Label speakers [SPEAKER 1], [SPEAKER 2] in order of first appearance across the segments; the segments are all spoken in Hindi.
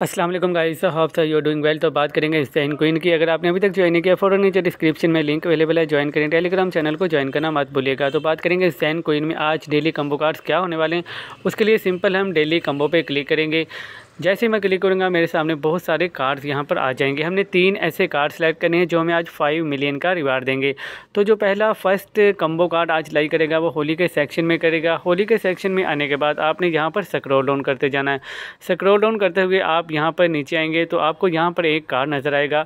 [SPEAKER 1] Aslam guys hope sir you doing well तो बात करेंगे इस जॉइन की अगर आपने अभी तक ज्वाइन नहीं किया फोटो नीचे डिस्क्रिप्शन में लिंक अवेलेबल है ज्वाइन करें टेलीग्राम चैनल को ज्वाइन करना मत भूलिएगा तो बात करेंगे इस जॉइन में आज डेली कम्बो कार्ड्स क्या होने वाले हैं उसके लिए सिंपल हम डेली कम्बो पे क्लिक करेंगे जैसे मैं क्लिक करूँगा मेरे सामने बहुत सारे कार्ड्स यहाँ पर आ जाएंगे हमने तीन ऐसे कार्ड सेलेक्ट करने हैं जो हमें आज फाइव मिलियन का रिवार्ड देंगे तो जो पहला फर्स्ट कम्बो कार्ड आज लाइक करेगा वो होली के सेक्शन में करेगा होली के सेक्शन में आने के बाद आपने यहाँ पर स्क्रोल डाउन करते जाना है स्क्रोल डाउन करते हुए आप यहाँ पर नीचे आएंगे तो आपको यहाँ पर एक कार्ड नज़र आएगा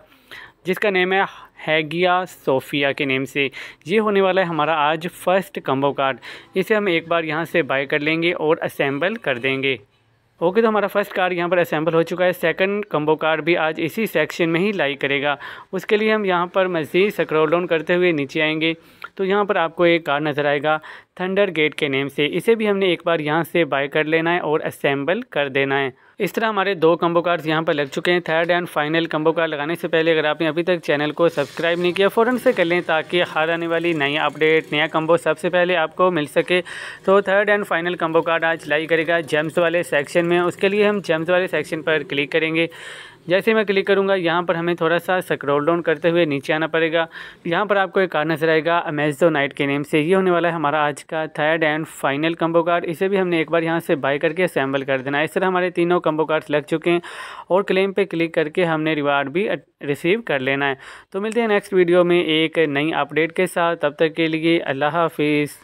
[SPEAKER 1] जिसका नेम है हैगिया सोफिया के नेम से ये होने वाला है हमारा आज फर्स्ट कम्बो कार्ड इसे हम एक बार यहाँ से बाय कर लेंगे और असेंबल कर देंगे ओके तो हमारा फर्स्ट कार्ड यहाँ पर असेंबल हो चुका है सेकंड कम्बो कार्ड भी आज इसी सेक्शन में ही लाई करेगा उसके लिए हम यहाँ पर मज़ीद सक्रोल डाउन करते हुए नीचे आएंगे तो यहाँ पर आपको एक कार्ड नज़र आएगा थंडर गेट के नेम से इसे भी हमने एक बार यहाँ से बाय कर लेना है और असेंबल कर देना है इस तरह हमारे दो कम्बो कार्ड्स यहाँ पर लग चुके हैं third and final combo card लगाने से पहले अगर आपने अभी तक चैनल को सब्सक्राइब नहीं किया फ़ौरन से कर लें ताकि हर आने वाली नई अपडेट नया कम्बो सबसे पहले आपको मिल सके तो third and final combo card आज लाई करेगा जेम्स वाले सेक्शन में उसके लिए हम जेम्स वाले सेक्शन पर क्लिक करेंगे जैसे मैं क्लिक करूँगा यहाँ पर हमें थोड़ा सा स्क्रॉल डाउन करते हुए नीचे आना पड़ेगा यहाँ पर आपको एक कार्ड नजर आएगा अमेजो नाइट के नेम से ये होने वाला है हमारा आज का third and final combo card इसे भी हमने एक बार यहाँ से बाय करके असेंबल कर देना इस तरह हमारे तीनों कम्बो कार्ड्स लग चुके हैं और क्लेम पर क्लिक करके हमने रिवार्ड भी रिसीव कर लेना है तो मिलते हैं नेक्स्ट वीडियो में एक नई अपडेट के साथ तब तक के लिए अल्लाह हाफिज़